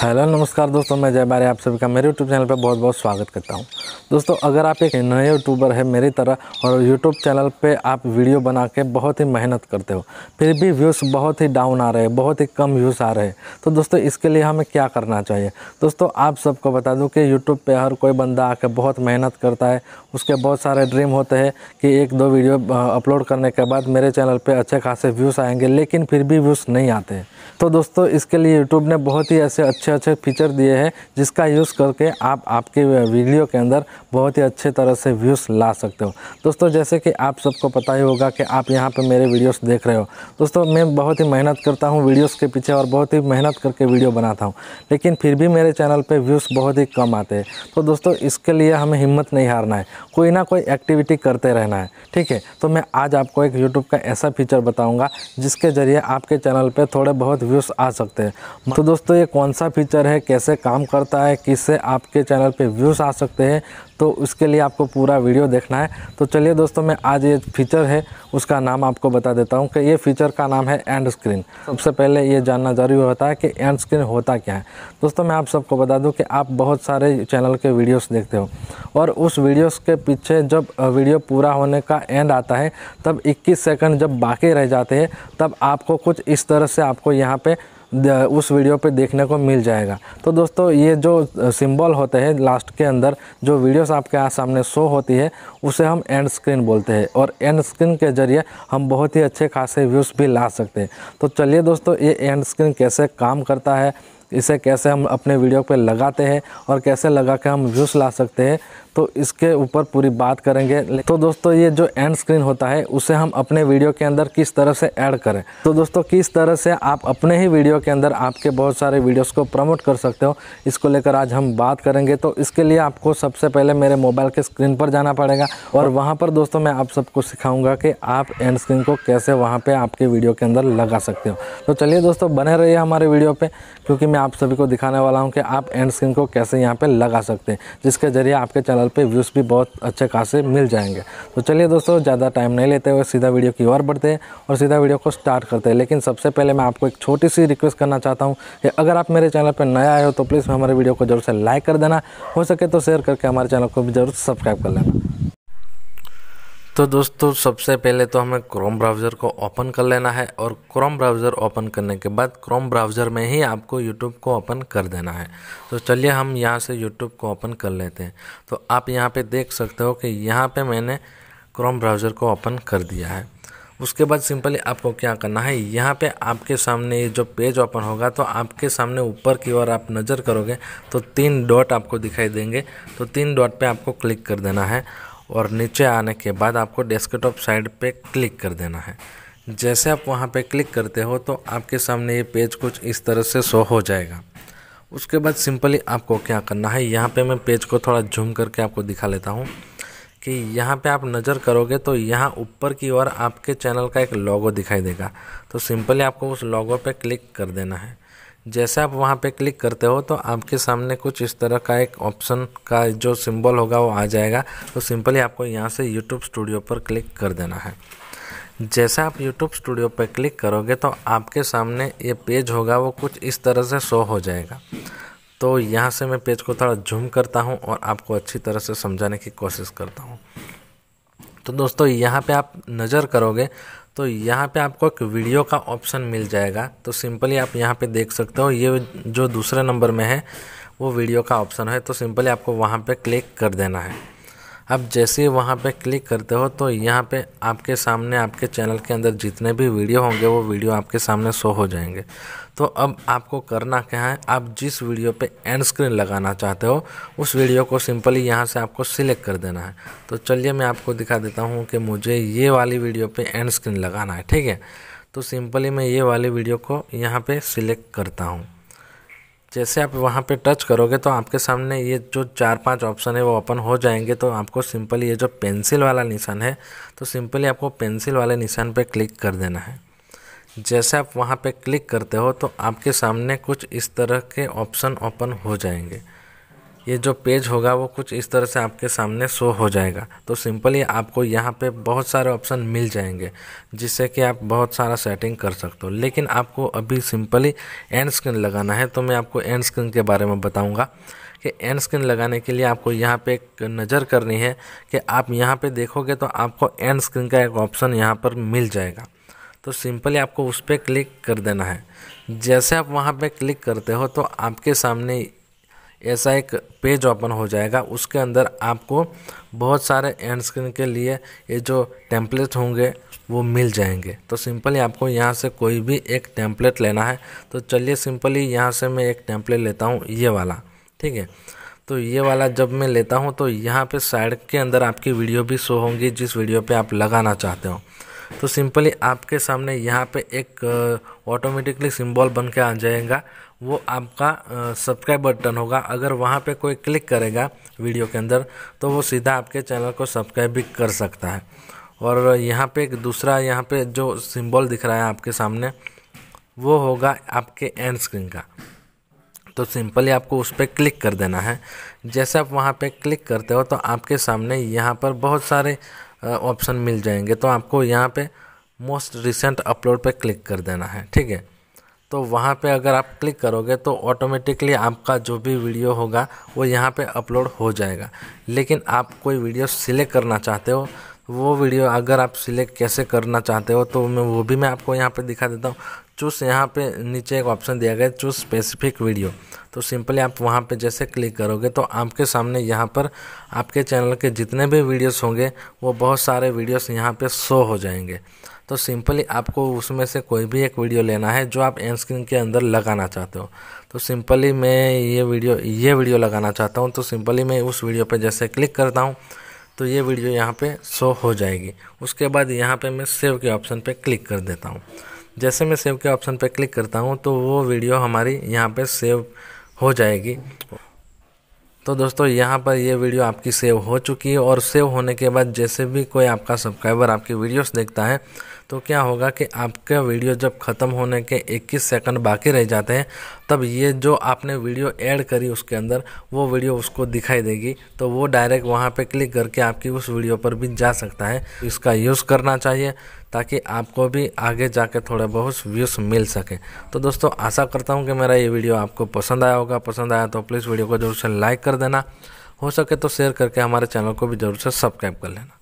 hello नमस्कार दोस्तों मैं जय बारे आप सभी का मेरे यूट्यूब चैनल पर बहुत बहुत स्वागत करता हूं दोस्तों अगर आप एक नए यूट्यूबर है मेरी तरह और यूट्यूब चैनल पे आप वीडियो बना के बहुत ही मेहनत करते हो फिर भी व्यूज़ बहुत ही डाउन आ रहे हैं बहुत ही कम व्यूज़ आ रहे हैं तो दोस्तों इसके लिए हमें क्या करना चाहिए दोस्तों आप सबको बता दूँ कि यूट्यूब पर हर कोई बंदा आके बहुत मेहनत करता है उसके बहुत सारे ड्रीम होते हैं कि एक दो वीडियो अपलोड करने के बाद मेरे चैनल पर अच्छे खासे व्यूज़ आएंगे लेकिन फिर भी व्यूज़ नहीं आते तो दोस्तों इसके लिए यूट्यूब ने बहुत ही ऐसे अच्छे अच्छे फीचर दिए हैं जिसका यूज़ करके आप आपके वीडियो के अंदर बहुत ही अच्छे तरह से व्यूज़ ला सकते हो दोस्तों जैसे कि आप सबको पता ही होगा कि आप यहाँ पर मेरे वीडियोस देख रहे हो दोस्तों मैं बहुत ही मेहनत करता हूँ वीडियोस के पीछे और बहुत ही मेहनत करके वीडियो बनाता हूँ लेकिन फिर भी मेरे चैनल पर व्यूज़ बहुत ही कम आते हैं तो दोस्तों इसके लिए हमें हिम्मत नहीं हारना है कोई ना कोई एक्टिविटी करते रहना है ठीक है तो मैं आज आपको एक यूट्यूब का ऐसा फीचर बताऊँगा जिसके ज़रिए आपके चैनल पर थोड़े बहुत व्यूज़ आ सकते हैं तो दोस्तों ये कौन सा सा फीचर है कैसे काम करता है किससे आपके चैनल पे व्यूज़ आ सकते हैं तो उसके लिए आपको पूरा वीडियो देखना है तो चलिए दोस्तों मैं आज ये फीचर है उसका नाम आपको बता देता हूँ कि ये फीचर का नाम है एंड स्क्रीन सबसे पहले ये जानना ज़रूरी होता है कि एंड स्क्रीन होता क्या है दोस्तों मैं आप सबको बता दूँ कि आप बहुत सारे चैनल के वीडियोस देखते हो और उस वीडियोस के पीछे जब वीडियो पूरा होने का एंड आता है तब इक्कीस सेकेंड जब बाकी रह जाते हैं तब आपको कुछ इस तरह से आपको यहाँ पर उस वीडियो पे देखने को मिल जाएगा तो दोस्तों ये जो सिंबल होते हैं लास्ट के अंदर जो वीडियोस आपके सामने शो होती है उसे हम एंड स्क्रीन बोलते हैं और एंड स्क्रीन के ज़रिए हम बहुत ही अच्छे खासे व्यूज़ भी ला सकते हैं तो चलिए दोस्तों ये एंड स्क्रीन कैसे काम करता है इसे कैसे हम अपने वीडियो पर लगाते हैं और कैसे लगा के हम व्यूज़ ला सकते हैं तो इसके ऊपर पूरी बात करेंगे तो दोस्तों ये जो एंड स्क्रीन होता है उसे हम अपने वीडियो के अंदर किस तरह से ऐड करें तो दोस्तों किस तरह से आप अपने ही वीडियो के अंदर आपके बहुत सारे वीडियोस को प्रमोट कर सकते हो इसको लेकर आज हम बात करेंगे तो इसके लिए आपको सबसे पहले मेरे मोबाइल के स्क्रीन पर जाना पड़ेगा और वहाँ पर दोस्तों मैं आप सबको सिखाऊंगा कि आप एंड स्क्रीन को कैसे वहाँ पर आपके वीडियो के अंदर लगा सकते हो तो चलिए दोस्तों बने रहिए हमारे वीडियो पर क्योंकि मैं आप सभी को दिखाने वाला हूँ कि आप एंड स्क्रीन को कैसे यहाँ पर लगा सकते हैं जिसके ज़रिए आपके चैनल चैनल पे व्यूज़ भी बहुत अच्छे खासे मिल जाएंगे तो चलिए दोस्तों ज़्यादा टाइम नहीं लेते हुए सीधा वीडियो की ओर बढ़ते हैं और सीधा वीडियो को स्टार्ट करते हैं लेकिन सबसे पहले मैं आपको एक छोटी सी रिक्वेस्ट करना चाहता हूँ कि अगर आप मेरे चैनल पर नया आए हो तो प्लीज़ हमारे वीडियो को जरूर से लाइक कर देना हो सके तो शेयर करके हमारे चैनल को भी जरूर सब्सक्राइब कर लेना तो दोस्तों सबसे पहले तो हमें क्रोम ब्राउज़र को ओपन कर लेना है और क्रोम ब्राउज़र ओपन करने के बाद क्रोम ब्राउज़र में ही आपको यूट्यूब को ओपन कर देना है तो चलिए हम यहाँ से यूट्यूब को ओपन कर लेते हैं तो आप यहाँ पे देख सकते हो कि यहाँ पे मैंने क्रोम ब्राउज़र को ओपन कर दिया है उसके बाद सिंपली आपको क्या करना है यहाँ पे आपके सामने ये जो पेज ओपन होगा तो आपके सामने ऊपर की ओर आप नज़र करोगे तो तीन डॉट आपको दिखाई देंगे तो तीन डॉट पे आपको क्लिक कर देना है और नीचे आने के बाद आपको डेस्कटॉप साइड पे क्लिक कर देना है जैसे आप वहाँ पे क्लिक करते हो तो आपके सामने ये पेज कुछ इस तरह से शो हो जाएगा उसके बाद सिंपली आपको क्या करना है यहाँ पे मैं पेज को थोड़ा जूम करके आपको दिखा लेता हूँ कि यहाँ पे आप नज़र करोगे तो यहाँ ऊपर की ओर आपके चैनल का एक लॉगो दिखाई देगा तो सिंपली आपको उस लॉगो पे क्लिक कर देना है जैसे आप वहाँ पे क्लिक करते हो तो आपके सामने कुछ इस तरह का एक ऑप्शन का जो सिंबल होगा वो आ जाएगा तो सिंपली आपको यहाँ से यूट्यूब स्टूडियो पर क्लिक कर देना है जैसे आप यूट्यूब स्टूडियो पर क्लिक करोगे तो आपके सामने ये पेज होगा वो कुछ इस तरह से शो हो जाएगा तो यहाँ से मैं पेज को थोड़ा जूम करता हूँ और आपको अच्छी तरह से समझाने की कोशिश करता हूँ तो दोस्तों यहाँ पे आप नज़र करोगे तो यहाँ पे आपको एक वीडियो का ऑप्शन मिल जाएगा तो सिंपली आप यहाँ पे देख सकते हो ये जो दूसरे नंबर में है वो वीडियो का ऑप्शन है तो सिंपली आपको वहाँ पे क्लिक कर देना है अब जैसे ही वहाँ पर क्लिक करते हो तो यहाँ पे आपके सामने आपके चैनल के अंदर जितने भी वीडियो होंगे वो वीडियो आपके सामने शो हो जाएंगे तो अब आपको करना क्या है आप जिस वीडियो पे एंड स्क्रीन लगाना चाहते हो उस वीडियो को सिंपली यहाँ से आपको सिलेक्ट कर देना है तो चलिए मैं आपको दिखा देता हूँ कि मुझे ये वाली वीडियो पर एंड स्क्रीन लगाना है ठीक है तो सिंपली मैं ये वाली वीडियो को यहाँ पर सिलेक्ट करता हूँ जैसे आप वहाँ पे टच करोगे तो आपके सामने ये जो चार पांच ऑप्शन है वो ओपन हो जाएंगे तो आपको सिंपली ये जो पेंसिल वाला निशान है तो सिंपली आपको पेंसिल वाले निशान पे क्लिक कर देना है जैसे आप वहाँ पे क्लिक करते हो तो आपके सामने कुछ इस तरह के ऑप्शन ओपन हो जाएंगे ये जो पेज होगा वो कुछ इस तरह से आपके सामने शो हो जाएगा तो सिंपली आपको यहाँ पे बहुत सारे ऑप्शन मिल जाएंगे जिससे कि आप बहुत सारा सेटिंग कर सकते हो लेकिन आपको अभी सिंपली एंड स्क्रीन लगाना है तो मैं आपको एंड स्क्रीन के बारे में बताऊँगा कि एंड स्क्रीन लगाने के लिए आपको यहाँ पे एक नज़र करनी है कि आप यहाँ पे देखोगे तो आपको एंड स्क्रीन का एक ऑप्शन यहाँ पर मिल जाएगा तो सिंपली आपको उस पर क्लिक कर देना है जैसे आप वहाँ पे क्लिक करते हो तो आपके सामने ऐसा एक पेज ओपन हो जाएगा उसके अंदर आपको बहुत सारे एंड स्क्रीन के लिए ये जो टेम्पलेट होंगे वो मिल जाएंगे तो सिंपली आपको यहाँ से कोई भी एक टेम्पलेट लेना है तो चलिए सिंपली यहाँ से मैं एक टेम्पलेट लेता हूँ ये वाला ठीक है तो ये वाला जब मैं लेता हूँ तो यहाँ पे साइड के अंदर आपकी वीडियो भी शो होंगी जिस वीडियो पे आप लगाना चाहते हो तो सिंपली आपके सामने यहाँ पे एक ऑटोमेटिकली सिंबल बन के आ जाएगा वो आपका सब्सक्राइब बटन होगा अगर वहाँ पे कोई क्लिक करेगा वीडियो के अंदर तो वो सीधा आपके चैनल को सब्सक्राइब भी कर सकता है और यहाँ पे एक दूसरा यहाँ पे जो सिंबल दिख रहा है आपके सामने वो होगा आपके एंड स्क्रीन का तो सिंपली आपको उस पर क्लिक कर देना है जैसे आप वहाँ पे क्लिक करते हो तो आपके सामने यहाँ पर बहुत सारे ऑप्शन हाँ, मिल जाएंगे तो आपको यहाँ पे मोस्ट रिसेंट अपलोड पे क्लिक कर देना है ठीक है तो वहाँ पे अगर आप क्लिक करोगे तो ऑटोमेटिकली आपका जो भी वीडियो होगा वो यहाँ पे अपलोड हो जाएगा लेकिन आप कोई वीडियो सिलेक्ट करना चाहते हो वो वीडियो अगर आप सिलेक्ट कैसे करना चाहते हो तो मैं वो भी मैं आपको यहाँ पे दिखा देता हूँ चूस यहाँ पे नीचे एक ऑप्शन दिया गया है चूस स्पेसिफिक वीडियो तो सिंपली आप वहाँ पे जैसे क्लिक करोगे तो आपके सामने यहाँ पर आपके चैनल के जितने भी वीडियोस होंगे वो बहुत सारे वीडियोस यहाँ पे शो हो जाएंगे तो सिंपली आपको उसमें से कोई भी एक वीडियो लेना है जो आप एंड स्क्रीन के अंदर लगाना चाहते हो तो सिंपली मैं ये वीडियो ये वीडियो लगाना चाहता हूँ तो सिंपली मैं उस वीडियो पर जैसे क्लिक करता हूँ तो ये वीडियो यहाँ पे शो हो जाएगी उसके बाद यहाँ पे मैं सेव के ऑप्शन पे क्लिक कर देता हूँ जैसे मैं सेव के ऑप्शन पे क्लिक करता हूँ तो वो वीडियो हमारी यहाँ पे सेव हो जाएगी तो दोस्तों यहाँ पर ये वीडियो आपकी सेव हो चुकी है और सेव होने के बाद जैसे भी कोई आपका सब्सक्राइबर आपकी वीडियोस देखता है तो क्या होगा कि आपका वीडियो जब ख़त्म होने के 21 सेकंड बाकी रह जाते हैं तब ये जो आपने वीडियो ऐड करी उसके अंदर वो वीडियो उसको दिखाई देगी तो वो डायरेक्ट वहाँ पे क्लिक करके आपकी उस वीडियो पर भी जा सकता है इसका यूज़ करना चाहिए ताकि आपको भी आगे जाके थोड़े बहुत व्यूज़ मिल सके तो दोस्तों आशा करता हूँ कि मेरा ये वीडियो आपको पसंद आया होगा पसंद आया तो प्लीज़ वीडियो को जरूर से लाइक कर कर देना हो सके तो शेयर करके हमारे चैनल को भी ज़रूर से सब्सक्राइब कर लेना